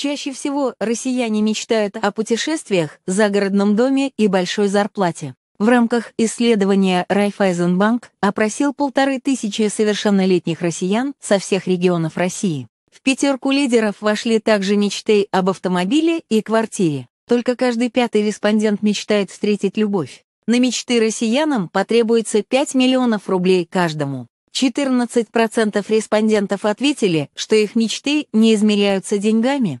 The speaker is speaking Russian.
Чаще всего россияне мечтают о путешествиях, загородном доме и большой зарплате. В рамках исследования Райфайзенбанк опросил полторы тысячи совершеннолетних россиян со всех регионов России. В пятерку лидеров вошли также мечты об автомобиле и квартире. Только каждый пятый респондент мечтает встретить любовь. На мечты россиянам потребуется 5 миллионов рублей каждому. 14% респондентов ответили, что их мечты не измеряются деньгами.